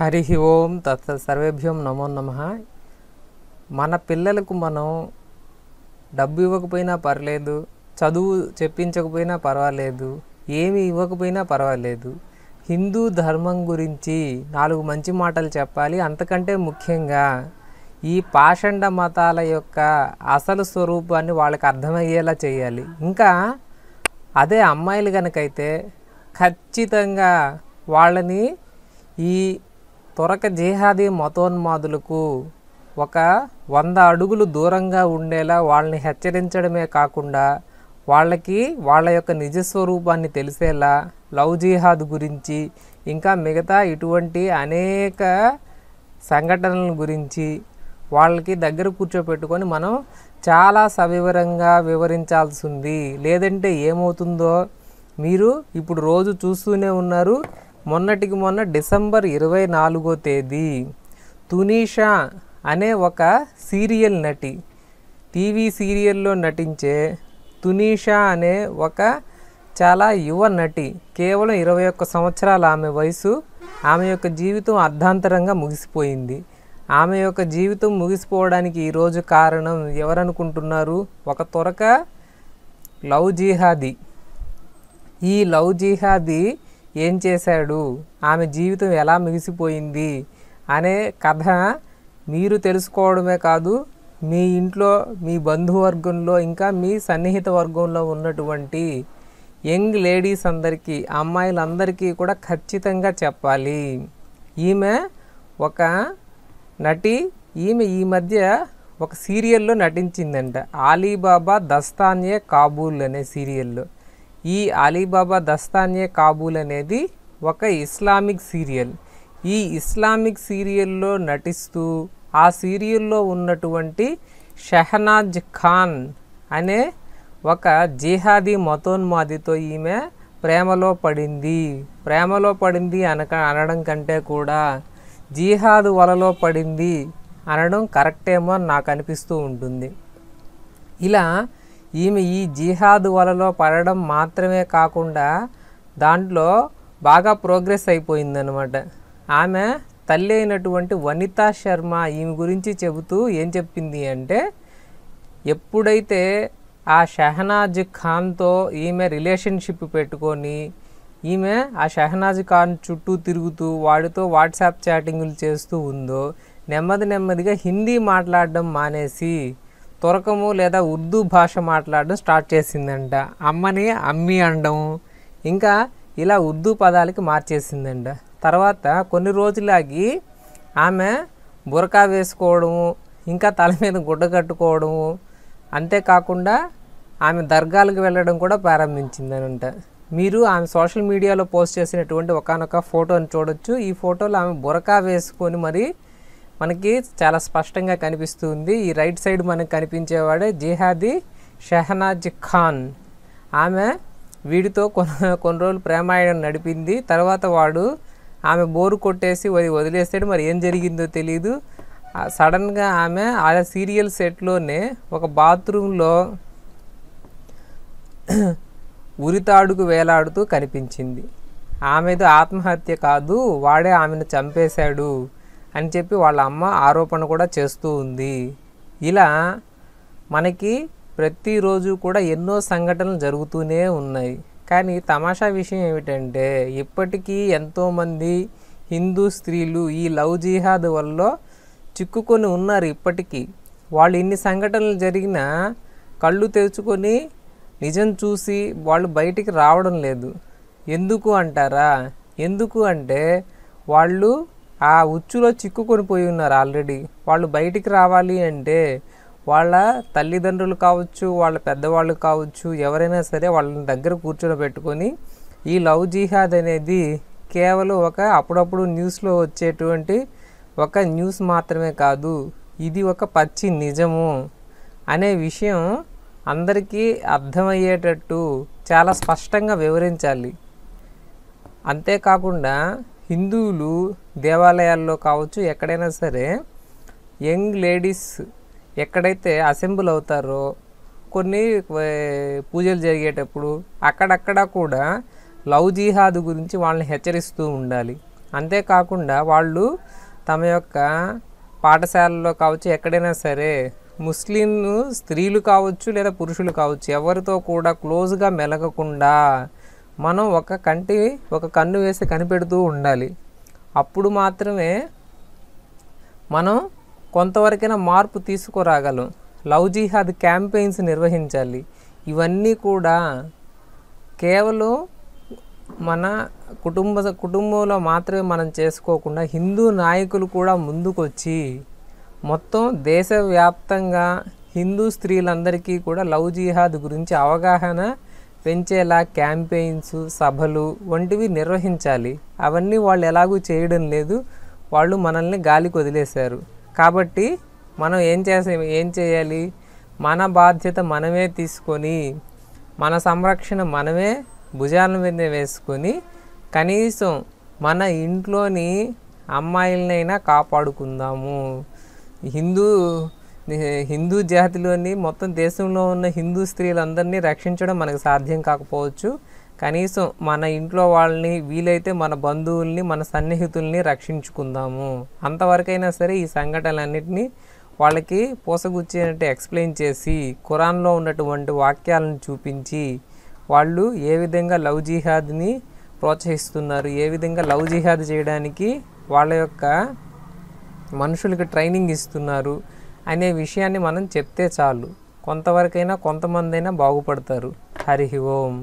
హరి ఓం తత్ సర్వేభ్యం నమో నమ మన పిల్లలకు మనం డబ్బు ఇవ్వకపోయినా పర్లేదు చదువు చెప్పించకపోయినా పర్వాలేదు ఏమి ఇవ్వకపోయినా పర్వాలేదు హిందూ ధర్మం గురించి నాలుగు మంచి మాటలు చెప్పాలి అంతకంటే ముఖ్యంగా ఈ పాషండ మతాల యొక్క అసలు స్వరూపాన్ని వాళ్ళకి అర్థమయ్యేలా చేయాలి ఇంకా అదే అమ్మాయిలు కనుకైతే ఖచ్చితంగా వాళ్ళని ఈ తొరక జిహాదీ మతోన్మాదులకు ఒక వంద అడుగులు దూరంగా ఉండేలా వాళ్ళని హెచ్చరించడమే కాకుండా వాళ్ళకి వాళ్ళ యొక్క నిజస్వరూపాన్ని తెలిసేలా లవ్ జిహాద్ గురించి ఇంకా మిగతా ఇటువంటి అనేక సంఘటనల గురించి వాళ్ళకి దగ్గర కూర్చోపెట్టుకొని మనం చాలా సవివరంగా వివరించాల్సి ఉంది లేదంటే ఏమవుతుందో మీరు ఇప్పుడు రోజు చూస్తూనే ఉన్నారు మొన్నటికి మొన్న డిసెంబర్ ఇరవై నాలుగో తేదీ తునీషా అనే ఒక సీరియల్ నటి టీవీ సీరియల్లో నటించే తునీషా అనే ఒక చాలా యువ నటి కేవలం ఇరవై ఒక్క సంవత్సరాల ఆమె వయసు ఆమె యొక్క జీవితం అర్ధాంతరంగా ముగిసిపోయింది ఆమె యొక్క జీవితం ముగిసిపోవడానికి ఈరోజు కారణం ఎవరనుకుంటున్నారు ఒక త్వరక లవ్ జిహాది ఈ లవ్ జిహాది ఏం చేశాడు ఆమె జీవితం ఎలా మిగిసిపోయింది అనే కథ మీరు తెలుసుకోవడమే కాదు మీ ఇంట్లో మీ బంధువర్గంలో ఇంకా మీ సన్నిహిత వర్గంలో ఉన్నటువంటి యంగ్ లేడీస్ అందరికీ అమ్మాయిలందరికీ కూడా ఖచ్చితంగా చెప్పాలి ఈమె ఒక నటి ఈమె ఈ మధ్య ఒక సీరియల్లో నటించిందంట ఆలీబాబా దస్తాన్యే కాబూల్ అనే సీరియల్లో ఈ అలీబాబా దస్తాన్యే కాబూల్ అనేది ఒక ఇస్లామిక్ సీరియల్ ఈ ఇస్లామిక్ సీరియల్లో నటిస్తూ ఆ సీరియల్లో ఉన్నటువంటి షహనాజ్ ఖాన్ అనే ఒక జిహాదీ మతోన్మాదితో ఈమె ప్రేమలో పడింది ప్రేమలో పడింది అనక అనడం కంటే కూడా జిహాద్ వలలో పడింది అనడం కరెక్టేమో నాకు అనిపిస్తూ ఉంటుంది ఇలా ఈమె ఈ జిహాదు వలలో పడడం మాత్రమే కాకుండా దాంట్లో బాగా ప్రోగ్రెస్ అయిపోయిందనమాట ఆమె తల్లి అయినటువంటి వనితా శర్మ ఈమె గురించి చెబుతూ ఏం చెప్పింది అంటే ఎప్పుడైతే ఆ షెహనాజ్ ఖాన్తో ఈమె రిలేషన్షిప్ పెట్టుకొని ఈమె ఆ షెహనాజ్ ఖాన్ చుట్టూ తిరుగుతూ వాడితో వాట్సాప్ చాటింగ్లు చేస్తూ ఉందో నెమ్మది నెమ్మదిగా హిందీ మాట్లాడడం మానేసి తురకము లేదా ఉర్దూ భాష మాట్లాడడం స్టార్ట్ చేసిందంట అమ్మని అమ్మి అనడం ఇంకా ఇలా ఉర్దూ పదాలకి మార్చేసిందంట తర్వాత కొన్ని రోజులాగి ఆమె బురకా వేసుకోవడము ఇంకా తల మీద గుడ్డ కట్టుకోవడము అంతేకాకుండా ఆమె దర్గాలకు వెళ్ళడం కూడా ప్రారంభించిందనంట మీరు ఆమె సోషల్ మీడియాలో పోస్ట్ చేసినటువంటి ఒకనొక ఫోటోని చూడొచ్చు ఈ ఫోటోలో ఆమె బురకా వేసుకొని మరి మనకి చాలా స్పష్టంగా కనిపిస్తుంది ఈ రైట్ సైడ్ మనకు కనిపించేవాడే జిహాదీ షెహనాజ్ ఖాన్ ఆమె వీడితో కొన్ని కొన్ని రోజులు ప్రేమాయణం నడిపింది తర్వాత వాడు ఆమె బోరు కొట్టేసి వది వదిలేస్తాడు మరి ఏం జరిగిందో తెలియదు సడన్గా ఆమె ఆ సీరియల్ సెట్లోనే ఒక బాత్రూంలో ఉరితాడుకు వేలాడుతూ కనిపించింది ఆమెది ఆత్మహత్య కాదు వాడే ఆమెను చంపేశాడు అని చెప్పి వాళ్ళ అమ్మ ఆరోపణ కూడా చేస్తూ ఉంది ఇలా మనకి ప్రతిరోజు కూడా ఎన్నో సంఘటనలు జరుగుతూనే ఉన్నాయి కానీ తమాషా విషయం ఏమిటంటే ఇప్పటికీ ఎంతోమంది హిందూ స్త్రీలు ఈ లవ్ జిహాద్ వల్ల చిక్కుకొని ఉన్నారు ఇప్పటికీ వాళ్ళు ఇన్ని సంఘటనలు జరిగినా కళ్ళు తెరుచుకొని నిజం చూసి వాళ్ళు బయటికి రావడం లేదు ఎందుకు అంటారా ఎందుకు అంటే వాళ్ళు ఆ ఉచ్చులో చిక్కుకొని పోయి ఉన్నారు ఆల్రెడీ వాళ్ళు బయటికి రావాలి అంటే వాళ్ళ తల్లిదండ్రులు కావచ్చు వాళ్ళ పెద్దవాళ్ళు కావచ్చు ఎవరైనా సరే వాళ్ళని దగ్గర కూర్చోబెట్టుకొని ఈ లవ్ జిహాద్ అనేది కేవలం ఒక అప్పుడప్పుడు న్యూస్లో వచ్చేటువంటి ఒక న్యూస్ మాత్రమే కాదు ఇది ఒక పచ్చి నిజము అనే విషయం అందరికీ అర్థమయ్యేటట్టు చాలా స్పష్టంగా వివరించాలి అంతేకాకుండా హిందువులు దేవాలయాల్లో కావచ్చు ఎక్కడైనా సరే యంగ్ లేడీస్ ఎక్కడైతే అసెంబుల్ అవుతారో కొన్ని పూజలు జరిగేటప్పుడు అక్కడక్కడ కూడా లవ్ జిహాద్ గురించి వాళ్ళని హెచ్చరిస్తూ ఉండాలి అంతేకాకుండా వాళ్ళు తమ యొక్క పాఠశాలలో కావచ్చు ఎక్కడైనా సరే ముస్లిం స్త్రీలు కావచ్చు లేదా పురుషులు కావచ్చు ఎవరితో కూడా క్లోజ్గా మెలగకుండా మనం ఒక కంటి ఒక కన్ను వేసి కనిపెడుతూ ఉండాలి అప్పుడు మాత్రమే మనం కొంతవరకైనా మార్పు తీసుకురాగలం లవ్ జిహాద్ క్యాంపెయిన్స్ నిర్వహించాలి ఇవన్నీ కూడా కేవలం మన కుటుంబ కుటుంబంలో మాత్రమే మనం చేసుకోకుండా హిందూ నాయకులు కూడా ముందుకొచ్చి మొత్తం దేశవ్యాప్తంగా హిందూ స్త్రీలందరికీ కూడా లవ్ జిహాద్ గురించి అవగాహన పెంచేలా క్యాంపెయిన్స్ సభలు వంటివి నిర్వహించాలి అవన్నీ వాళ్ళు ఎలాగూ చేయడం లేదు వాళ్ళు మనల్ని గాలికి వదిలేశారు కాబట్టి మనం ఏం చేసే ఏం చేయాలి మన బాధ్యత మనమే తీసుకొని మన సంరక్షణ మనమే భుజాల మీద వేసుకొని కనీసం మన ఇంట్లోని అమ్మాయిలనైనా కాపాడుకుందాము హిందూ హిందూ జాతిలోని మొత్తం దేశంలో ఉన్న హిందూ స్త్రీలందరినీ రక్షించడం మనకు సాధ్యం కాకపోవచ్చు కనీసం మన ఇంట్లో వాళ్ళని వీలైతే మన బంధువుల్ని మన సన్నిహితుల్ని రక్షించుకుందాము అంతవరకైనా సరే ఈ సంఘటనలన్నింటినీ వాళ్ళకి పూసగుచ్చేనట్టు ఎక్స్ప్లెయిన్ చేసి ఖురాన్లో ఉన్నటువంటి వాక్యాలను చూపించి వాళ్ళు ఏ విధంగా లవ్ జిహాద్ని ప్రోత్సహిస్తున్నారు ఏ విధంగా లవ్ జిహాద్ చేయడానికి వాళ్ళ యొక్క మనుషులకి ట్రైనింగ్ ఇస్తున్నారు అనే విషయాన్ని మనం చెప్తే చాలు కొంతవరకైనా కొంతమందైనా బాగుపడతారు హరి ఓం